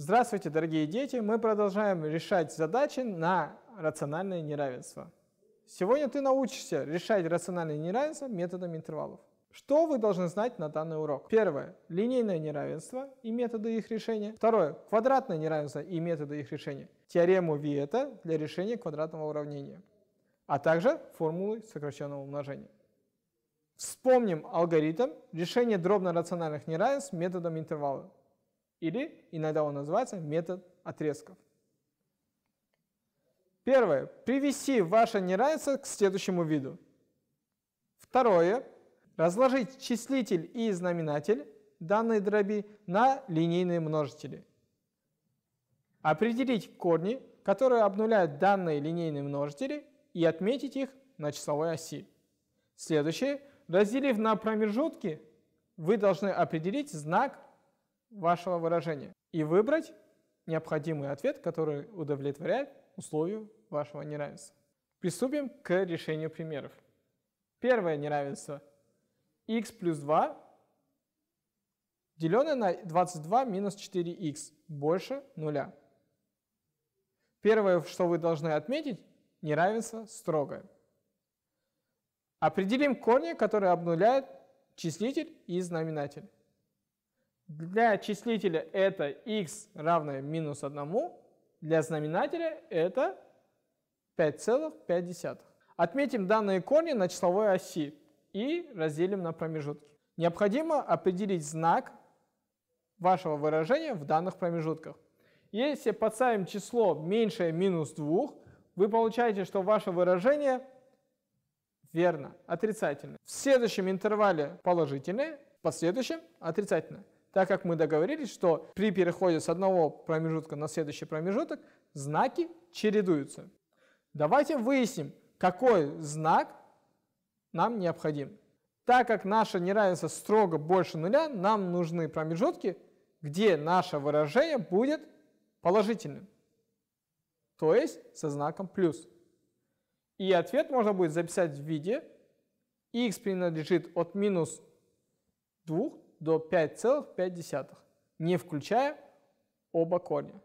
Здравствуйте, дорогие дети! Мы продолжаем решать задачи на рациональное неравенство. Сегодня ты научишься решать рациональное неравенство методом интервалов. Что вы должны знать на данный урок? Первое. Линейное неравенство и методы их решения. Второе. Квадратное неравенство и методы их решения. Теорему Виета для решения квадратного уравнения. А также формулы сокращенного умножения. Вспомним алгоритм решения дробно-рациональных неравенств методом интервалов или иногда он называется метод отрезков. Первое. Привести ваше неравенство к следующему виду. Второе. Разложить числитель и знаменатель данной дроби на линейные множители. Определить корни, которые обнуляют данные линейные множители, и отметить их на числовой оси. Следующее. Разделив на промежутки, вы должны определить знак вашего выражения и выбрать необходимый ответ, который удовлетворяет условию вашего неравенства. Приступим к решению примеров. Первое неравенство. x плюс 2 деленное на 22 минус 4х больше нуля. Первое, что вы должны отметить, неравенство строгое. Определим корни, которые обнуляют числитель и знаменатель. Для числителя это x равное минус 1, для знаменателя это 5,5. Отметим данные корни на числовой оси и разделим на промежутки. Необходимо определить знак вашего выражения в данных промежутках. Если подставим число меньшее минус 2, вы получаете, что ваше выражение верно, отрицательное. В следующем интервале положительное, в последующем отрицательное так как мы договорились, что при переходе с одного промежутка на следующий промежуток знаки чередуются. Давайте выясним, какой знак нам необходим. Так как наше неравенство строго больше нуля, нам нужны промежутки, где наше выражение будет положительным, то есть со знаком плюс. И ответ можно будет записать в виде x принадлежит от минус 2 до 5,5, не включая оба корня,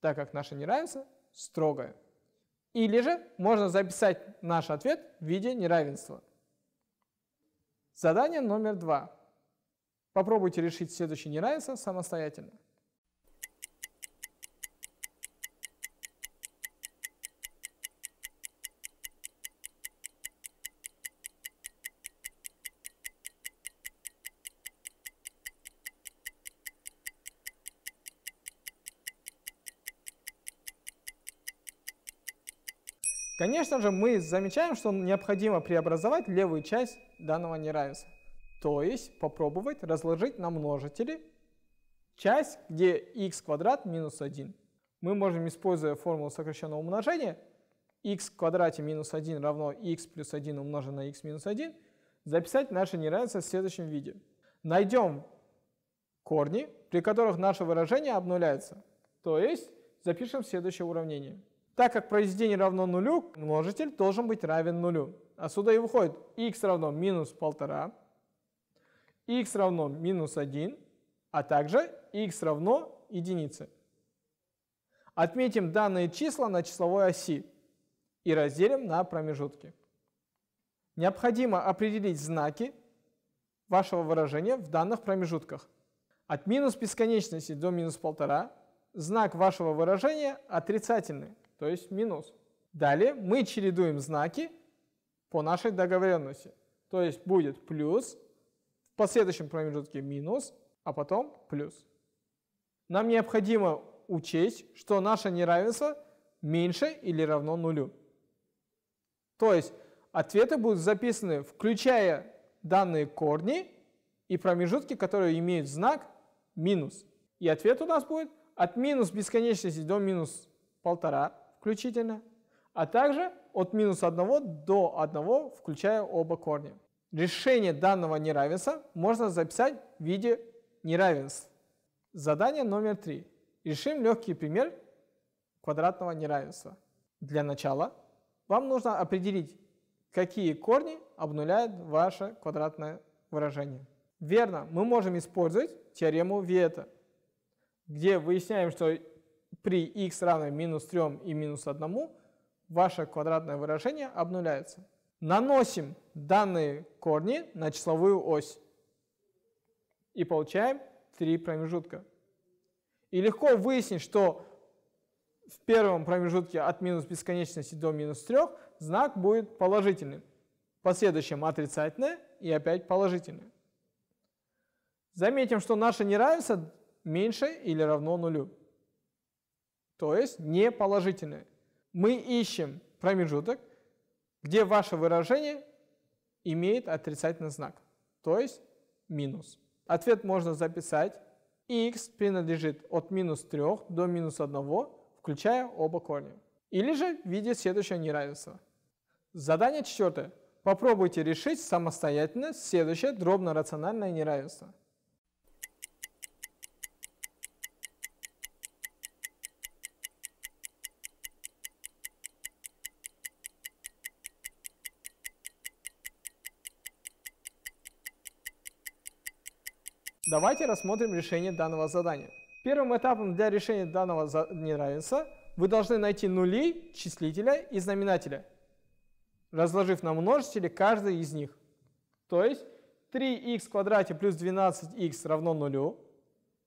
так как наше неравенство строгое. Или же можно записать наш ответ в виде неравенства. Задание номер два. Попробуйте решить следующее неравенство самостоятельно. Конечно же, мы замечаем, что необходимо преобразовать левую часть данного неравенства. То есть попробовать разложить на множители часть, где x квадрат минус 1. Мы можем, используя формулу сокращенного умножения, x в квадрате минус 1 равно x плюс 1 умножено на x минус 1, записать наше неравенство в следующем виде. Найдем корни, при которых наше выражение обнуляется. То есть запишем следующее уравнение. Так как произведение равно нулю, множитель должен быть равен нулю. Отсюда и выходит x равно минус полтора, x равно минус 1, а также x равно единице. Отметим данные числа на числовой оси и разделим на промежутки. Необходимо определить знаки вашего выражения в данных промежутках. От минус бесконечности до минус полтора знак вашего выражения отрицательный то есть минус. Далее мы чередуем знаки по нашей договоренности. То есть будет плюс, в последующем промежутке минус, а потом плюс. Нам необходимо учесть, что наше неравенство меньше или равно нулю. То есть ответы будут записаны, включая данные корни и промежутки, которые имеют знак минус. И ответ у нас будет от минус бесконечности до минус полтора включительно, а также от минус 1 до 1, включая оба корня. Решение данного неравенства можно записать в виде неравенств. Задание номер 3. Решим легкий пример квадратного неравенства. Для начала вам нужно определить, какие корни обнуляют ваше квадратное выражение. Верно, мы можем использовать теорему Виета, где выясняем, что при x равном минус 3 и минус 1 ваше квадратное выражение обнуляется. Наносим данные корни на числовую ось и получаем три промежутка. И легко выяснить, что в первом промежутке от минус бесконечности до минус 3 знак будет положительным. В последующем отрицательное и опять положительное. Заметим, что наше неравенство меньше или равно нулю то есть не положительное. Мы ищем промежуток, где ваше выражение имеет отрицательный знак, то есть минус. Ответ можно записать. x принадлежит от минус 3 до минус 1, включая оба корня. Или же в виде следующего неравенства. Задание четвертое. Попробуйте решить самостоятельно следующее дробно-рациональное неравенство. Давайте рассмотрим решение данного задания. Первым этапом для решения данного неравенства вы должны найти нули числителя и знаменателя, разложив на множители каждый из них. То есть 3х в квадрате плюс 12х равно нулю.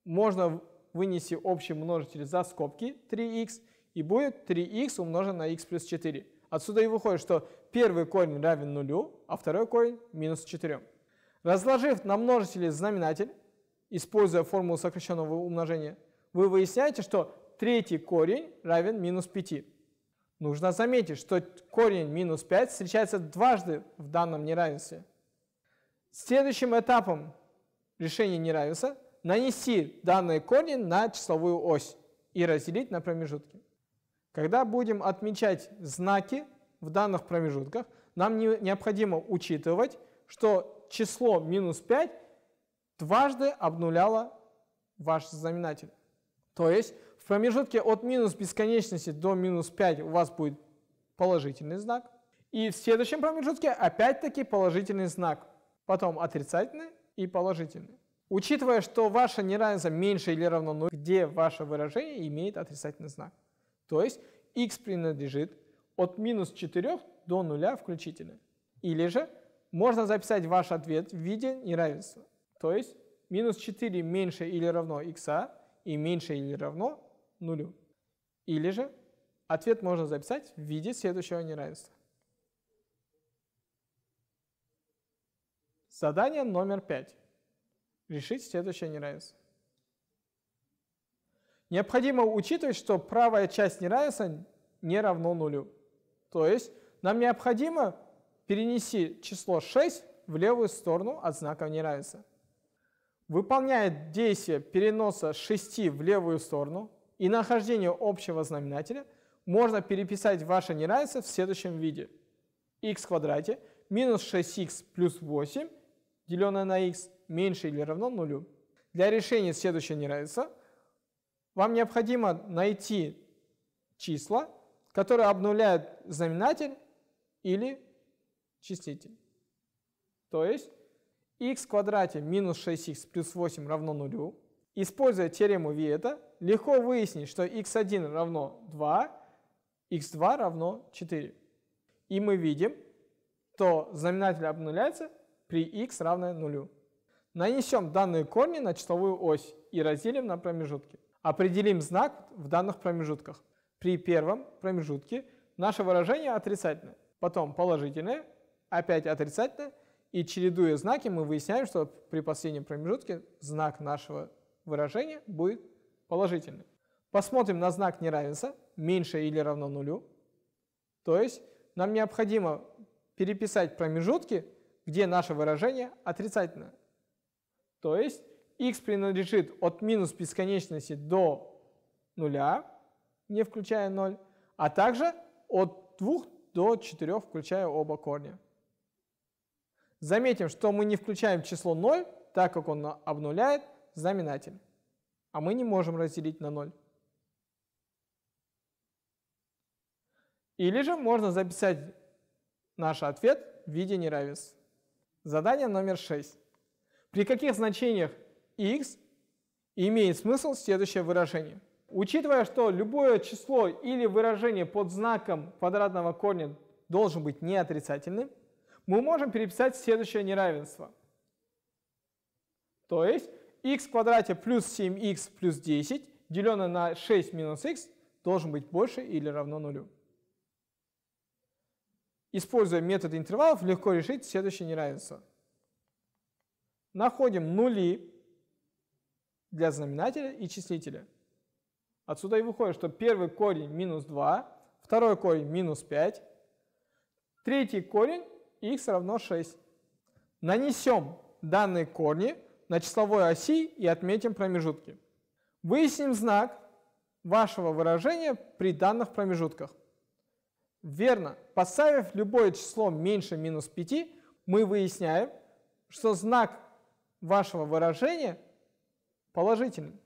Можно вынести общий множитель за скобки 3х, и будет 3х умножен на х плюс 4. Отсюда и выходит, что первый корень равен нулю, а второй корень минус 4. Разложив на множители знаменатель, используя формулу сокращенного умножения, вы выясняете, что третий корень равен минус 5. Нужно заметить, что корень минус 5 встречается дважды в данном неравенстве. Следующим этапом решения неравенства нанести данные корни на числовую ось и разделить на промежутки. Когда будем отмечать знаки в данных промежутках, нам не, необходимо учитывать, что число минус 5 дважды обнуляла ваш знаменатель. То есть в промежутке от минус бесконечности до минус 5 у вас будет положительный знак. И в следующем промежутке опять-таки положительный знак. Потом отрицательный и положительный. Учитывая, что ваше неравенство меньше или равно 0, где ваше выражение имеет отрицательный знак. То есть x принадлежит от минус 4 до 0 включительно. Или же можно записать ваш ответ в виде неравенства. То есть минус 4 меньше или равно x а и меньше или равно нулю. Или же ответ можно записать в виде следующего неравенства. Задание номер 5. Решить следующее неравенство. Необходимо учитывать, что правая часть неравенства не равно нулю. То есть нам необходимо перенести число 6 в левую сторону от знака неравенства выполняет действие переноса 6 в левую сторону и нахождение общего знаменателя, можно переписать ваше неравенство в следующем виде. x в квадрате минус 6 х плюс 8, деленное на х меньше или равно нулю. Для решения следующего неравенства вам необходимо найти числа, которые обнуляют знаменатель или числитель. То есть x в квадрате минус 6x плюс 8 равно нулю. Используя теорему Виета, легко выяснить, что x1 равно 2, x2 равно 4. И мы видим, что знаменатель обнуляется при x равное нулю. Нанесем данные корни на числовую ось и разделим на промежутки. Определим знак в данных промежутках. При первом промежутке наше выражение отрицательное, потом положительное, опять отрицательное и чередуя знаки, мы выясняем, что при последнем промежутке знак нашего выражения будет положительным. Посмотрим на знак неравенства, меньше или равно нулю. То есть нам необходимо переписать промежутки, где наше выражение отрицательное. То есть x принадлежит от минус бесконечности до нуля, не включая 0, а также от 2 до 4, включая оба корня. Заметим, что мы не включаем число 0, так как он обнуляет знаменатель. А мы не можем разделить на 0. Или же можно записать наш ответ в виде неравенств. Задание номер 6. При каких значениях x имеет смысл следующее выражение? Учитывая, что любое число или выражение под знаком квадратного корня должен быть неотрицательным, мы можем переписать следующее неравенство. То есть x в квадрате плюс 7x плюс 10, деленное на 6 минус x, должен быть больше или равно нулю. Используя метод интервалов, легко решить следующее неравенство. Находим нули для знаменателя и числителя. Отсюда и выходит, что первый корень минус 2, второй корень минус 5, третий корень x равно 6. Нанесем данные корни на числовой оси и отметим промежутки. Выясним знак вашего выражения при данных промежутках. Верно, поставив любое число меньше минус 5, мы выясняем, что знак вашего выражения положительный.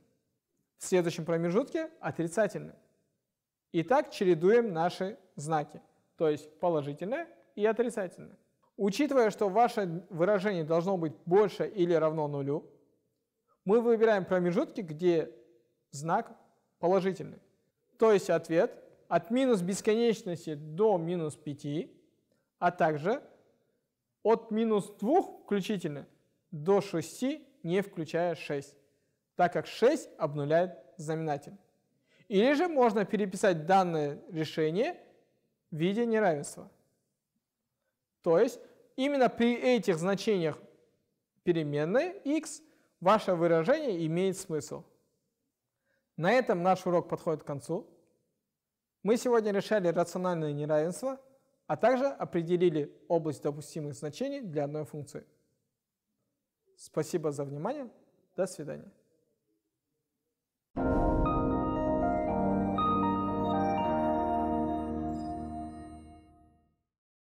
В следующем промежутке отрицательный. И так чередуем наши знаки, то есть положительное и отрицательное. Учитывая, что ваше выражение должно быть больше или равно нулю, мы выбираем промежутки, где знак положительный. То есть ответ от минус бесконечности до минус 5, а также от минус 2 включительно до 6, не включая 6, так как 6 обнуляет знаменатель. Или же можно переписать данное решение в виде неравенства. То есть именно при этих значениях переменной x ваше выражение имеет смысл. На этом наш урок подходит к концу. Мы сегодня решали рациональное неравенство, а также определили область допустимых значений для одной функции. Спасибо за внимание. До свидания.